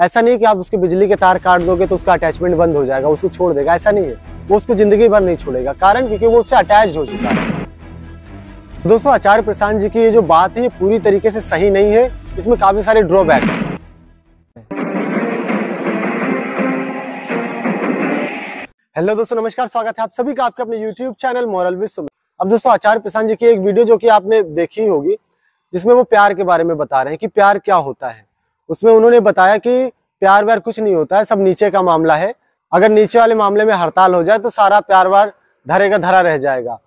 ऐसा नहीं कि आप उसके बिजली के तार काट दोगे तो उसका अटैचमेंट बंद हो जाएगा उसको छोड़ देगा ऐसा नहीं है वो उसको जिंदगी भर नहीं छोड़ेगा कारण क्योंकि वो उससे अटैच हो चुका है दोस्तों आचार्य प्रसाद जी की ये जो बात है ये पूरी तरीके से सही नहीं है इसमें काफी सारे ड्रॉबैक्स हेलो दोस्तों नमस्कार स्वागत है आप सभी का आपके अपने यूट्यूब चैनल मॉरल विश्व में अब दोस्तों आचार्य प्रसाद जी की एक वीडियो जो कि आपने देखी होगी जिसमें वो प्यार के बारे में बता रहे हैं कि प्यार क्या होता है उसमें उन्होंने बताया कि प्यार व्यार कुछ नहीं होता है सब नीचे का मामला है अगर नीचे वाले मामले में हड़ताल हो जाए तो सारा प्यार व्यार धरेगा धरा रह जाएगा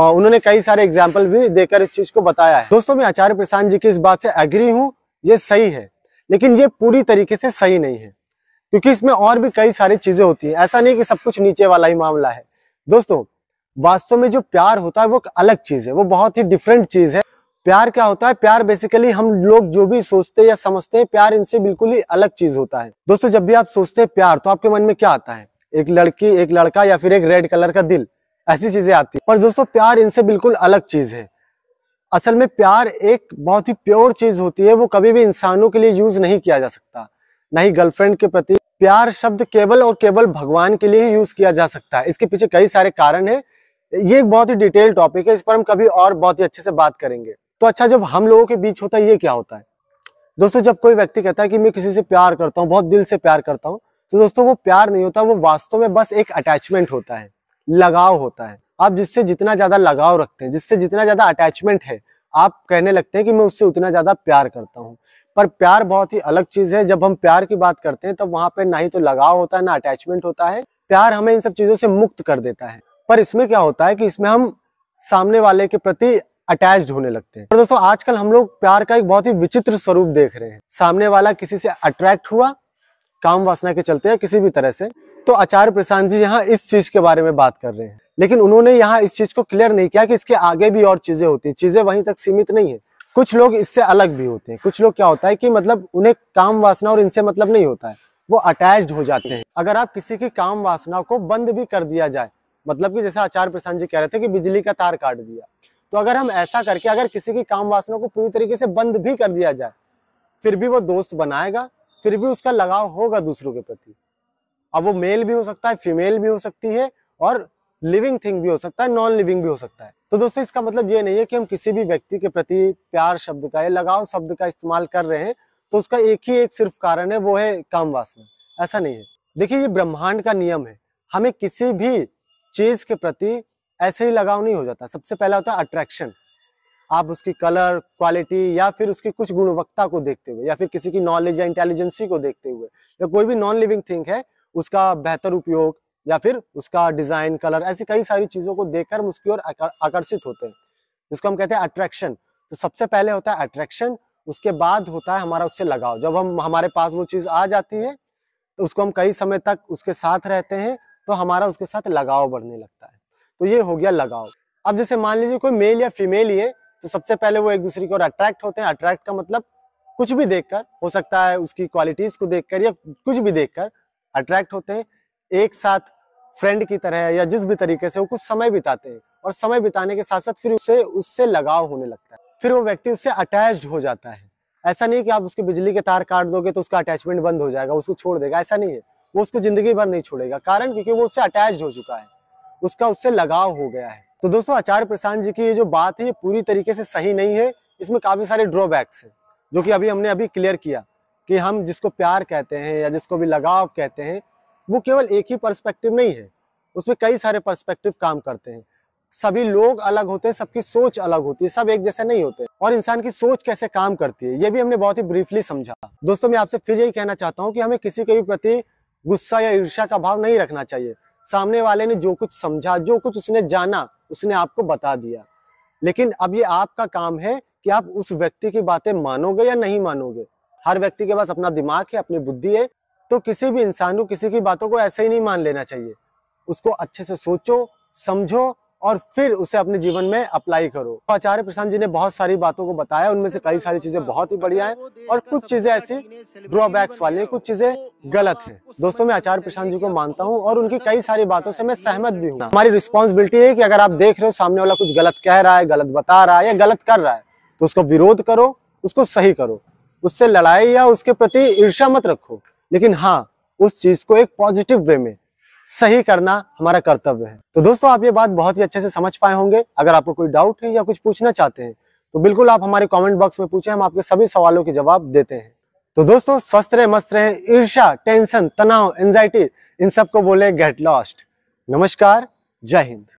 उन्होंने कई सारे एग्जाम्पल भी देकर इस चीज को बताया है दोस्तों मैं आचार्य प्रसाद जी की इस बात से एग्री हूँ ये सही है लेकिन ये पूरी तरीके से सही नहीं है क्योंकि इसमें और भी कई सारी चीजें होती है ऐसा नहीं कि सब कुछ नीचे वाला ही मामला है दोस्तों वास्तव में जो प्यार होता है वो अलग चीज है वो बहुत ही डिफरेंट चीज है प्यार क्या होता है प्यार बेसिकली हम लोग जो भी सोचते हैं या समझते हैं प्यार इनसे बिल्कुल ही अलग चीज होता है दोस्तों जब भी आप सोचते हैं प्यार तो आपके मन में क्या आता है एक लड़की एक लड़का या फिर एक रेड कलर का दिल ऐसी चीजें आती है पर दोस्तों प्यार इनसे बिल्कुल अलग चीज है असल में प्यार एक बहुत ही प्योर चीज होती है वो कभी भी इंसानों के लिए यूज नहीं किया जा सकता न ही गर्लफ्रेंड के प्रति प्यार शब्द केवल और केवल भगवान के लिए ही यूज किया जा सकता है इसके पीछे कई सारे कारण है ये एक बहुत ही डिटेल टॉपिक है इस पर हम कभी और बहुत ही अच्छे से बात करेंगे तो अच्छा जब हम लोगों के बीच होता है ये क्या होता है दोस्तों जब कोई व्यक्ति कहता है कि मैं किसी से प्यार करता हूँ बहुत दिल से प्यार करता हूँ तो दोस्तों वो प्यार नहीं होता वो वास्तव में बस एक अटैचमेंट होता है लगाव होता है आप जिससे जितना ज्यादा लगाव रखते हैं जिससे जितना ज्यादा अटैचमेंट है आप कहने लगते हैं कि मैं उससे उतना ज्यादा प्यार करता हूँ पर प्यार बहुत ही अलग चीज है जब हम प्यार की बात करते हैं तब तो वहां पर ना ही तो लगाव होता है ना अटैचमेंट होता है प्यार हमें इन सब चीजों से मुक्त कर देता है पर इसमें क्या होता है कि इसमें हम सामने वाले के प्रति अटैच्ड होने लगते हैं और दोस्तों आजकल हम लोग प्यार का एक बहुत ही विचित्र स्वरूप देख रहे हैं सामने वाला किसी से अट्रैक्ट हुआ काम वासना के चलते या किसी भी तरह से तो आचार्य प्रशांत जी यहाँ इस चीज के बारे में बात कर रहे हैं लेकिन उन्होंने यहाँ इस चीज को क्लियर नहीं किया कि इसके आगे भी और चीजें होती है चीजें वहीं तक सीमित नहीं है कुछ लोग इससे अलग भी होते हैं कुछ लोग क्या होता है कि मतलब उन्हें काम वासना और इनसे मतलब नहीं होता है वो अटैच्ड हो जाते हैं अगर आप किसी की काम वासना को बंद भी कर दिया जाए मतलब कि जैसे आचार्य प्रशांत जी कह रहे थे कि बिजली का तार काट दिया तो अगर हम ऐसा करके अगर किसी की काम वासना को पूरी तरीके से बंद भी कर दिया जाए फिर भी वो दोस्त बनाएगा फिर भी उसका लगाव होगा दूसरों के प्रति अब वो मेल भी हो सकता है फीमेल भी हो सकती है और लिविंग थिंग भी हो सकता है नॉन लिविंग भी हो सकता है तो दोस्तों इसका मतलब ये नहीं है कि हम किसी भी व्यक्ति के प्रति प्यार शब्द का या लगाव शब्द का इस्तेमाल कर रहे हैं तो उसका एक ही एक सिर्फ कारण है वो है काम वासना ऐसा नहीं है देखिए ये ब्रह्मांड का नियम है हमें किसी भी चीज के प्रति ऐसे ही लगाव नहीं हो जाता सबसे पहला होता है अट्रैक्शन आप उसकी कलर क्वालिटी या फिर उसकी कुछ गुणवत्ता को देखते हुए या फिर किसी की नॉलेज या इंटेलिजेंसी को देखते हुए या कोई भी नॉन लिविंग थिंग है उसका बेहतर उपयोग या फिर उसका डिजाइन कलर ऐसी कई सारी चीजों को देखकर हम उसकी ओर आकर्षित होते हैं जिसको हम कहते हैं अट्रैक्शन तो सबसे पहले होता है अट्रैक्शन उसके बाद होता है हमारा उससे लगाव जब हम हमारे पास वो चीज आ जाती है तो उसको हम कई समय तक उसके साथ रहते हैं तो हमारा उसके साथ लगाव बढ़ने लगता है तो ये हो गया लगाव अब जैसे मान लीजिए कोई मेल या फीमेल ही है तो सबसे पहले वो एक दूसरे की ओर अट्रैक्ट होते हैं अट्रैक्ट का मतलब कुछ भी देखकर हो सकता है उसकी क्वालिटीज को देखकर या कुछ भी देखकर अट्रैक्ट होते हैं एक साथ फ्रेंड की तरह या जिस भी तरीके से वो कुछ समय बिताते हैं और समय बिताने के साथ साथ फिर उसे उससे लगाव होने लगता है फिर वो व्यक्ति उससे अटैच हो जाता है ऐसा नहीं कि आप उसके बिजली के तार काट दोगे तो उसका अटैचमेंट बंद हो जाएगा उसको छोड़ देगा ऐसा नहीं है वो उसको जिंदगी भर नहीं छोड़ेगा कारण क्योंकि वो उससे अटैच हो चुका है उसका उससे लगाव हो गया है तो दोस्तों आचार्य प्रसाद जी की ये जो बात है ये पूरी तरीके से सही नहीं है इसमें काफ़ी सारे ड्रॉबैक्स हैं जो कि अभी हमने अभी क्लियर किया कि हम जिसको प्यार कहते हैं या जिसको भी लगाव कहते हैं वो केवल एक ही पर्सपेक्टिव नहीं है उसमें कई सारे पर्सपेक्टिव काम करते हैं सभी लोग अलग होते हैं सबकी सोच अलग होती है सब एक जैसे नहीं होते और इंसान की सोच कैसे काम करती है ये भी हमने बहुत ही ब्रीफली समझा दोस्तों मैं आपसे फिर यही कहना चाहता हूँ कि हमें किसी के भी प्रति गुस्सा या ईर्ष्या का भाव नहीं रखना चाहिए सामने वाले ने जो कुछ समझा जो कुछ उसने जाना उसने आपको बता दिया लेकिन अब ये आपका काम है कि आप उस व्यक्ति की बातें मानोगे या नहीं मानोगे हर व्यक्ति के पास अपना दिमाग है अपनी बुद्धि है तो किसी भी इंसान को किसी की बातों को ऐसे ही नहीं मान लेना चाहिए उसको अच्छे से सोचो समझो और फिर उसे अपने जीवन में अप्लाई करो आचार्य प्रशांत जी ने बहुत सारी बातों को बताया उनमें से कई सारी चीजें बहुत ही बढ़िया है और कुछ चीजें ऐसी ड्रॉबैक्स वाली है कुछ चीजें गलत है दोस्तों मैं आचार्य प्रशांत जी को मानता हूँ और उनकी कई सारी बातों से मैं सहमत भी हूँ हमारी रिस्पॉन्सिबिलिटी है की अगर आप देख रहे हो सामने वाला कुछ गलत कह रहा है गलत बता रहा है या गलत कर रहा है तो उसको विरोध करो उसको सही करो उससे लड़ाई या उसके प्रति ईर्षा मत रखो लेकिन हाँ उस चीज को एक पॉजिटिव वे में सही करना हमारा कर्तव्य है तो दोस्तों आप ये बात बहुत ही अच्छे से समझ पाए होंगे अगर आपको कोई डाउट है या कुछ पूछना चाहते हैं तो बिल्कुल आप हमारे कमेंट बॉक्स में पूछे हम आपके सभी सवालों के जवाब देते हैं तो दोस्तों स्वस्थ रहे मस्त रहे ईर्षा टेंशन तनाव एंजाइटी इन सबको बोले गेट लॉस्ट नमस्कार जय हिंद